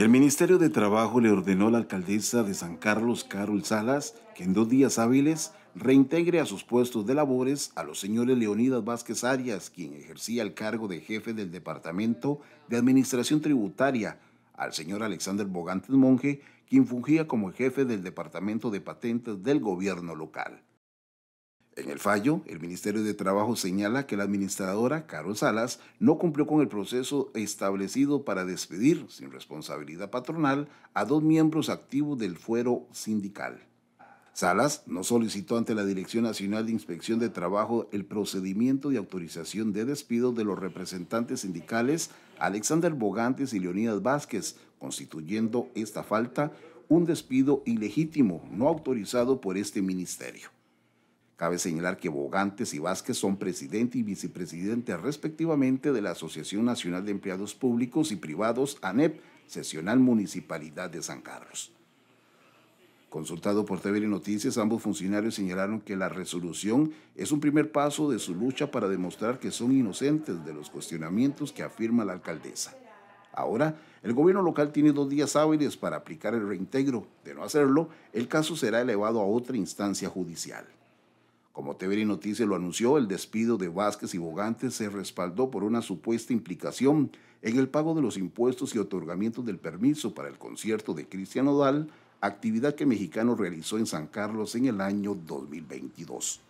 El Ministerio de Trabajo le ordenó a la alcaldesa de San Carlos, Carol Salas, que en dos días hábiles reintegre a sus puestos de labores a los señores Leonidas Vázquez Arias, quien ejercía el cargo de jefe del Departamento de Administración Tributaria, al señor Alexander Bogantes Monge, quien fungía como jefe del Departamento de Patentes del Gobierno local. En el fallo, el Ministerio de Trabajo señala que la administradora, Carol Salas, no cumplió con el proceso establecido para despedir, sin responsabilidad patronal, a dos miembros activos del fuero sindical. Salas no solicitó ante la Dirección Nacional de Inspección de Trabajo el procedimiento de autorización de despido de los representantes sindicales Alexander Bogantes y Leonidas Vázquez, constituyendo esta falta un despido ilegítimo no autorizado por este ministerio. Cabe señalar que Bogantes y Vázquez son presidente y vicepresidente respectivamente de la Asociación Nacional de Empleados Públicos y Privados, ANEP, sesional Municipalidad de San Carlos. Consultado por TVN Noticias, ambos funcionarios señalaron que la resolución es un primer paso de su lucha para demostrar que son inocentes de los cuestionamientos que afirma la alcaldesa. Ahora, el gobierno local tiene dos días hábiles para aplicar el reintegro. De no hacerlo, el caso será elevado a otra instancia judicial. Como TV Noticia lo anunció, el despido de Vázquez y Bogantes se respaldó por una supuesta implicación en el pago de los impuestos y otorgamiento del permiso para el concierto de Cristian Odal, actividad que Mexicano realizó en San Carlos en el año 2022.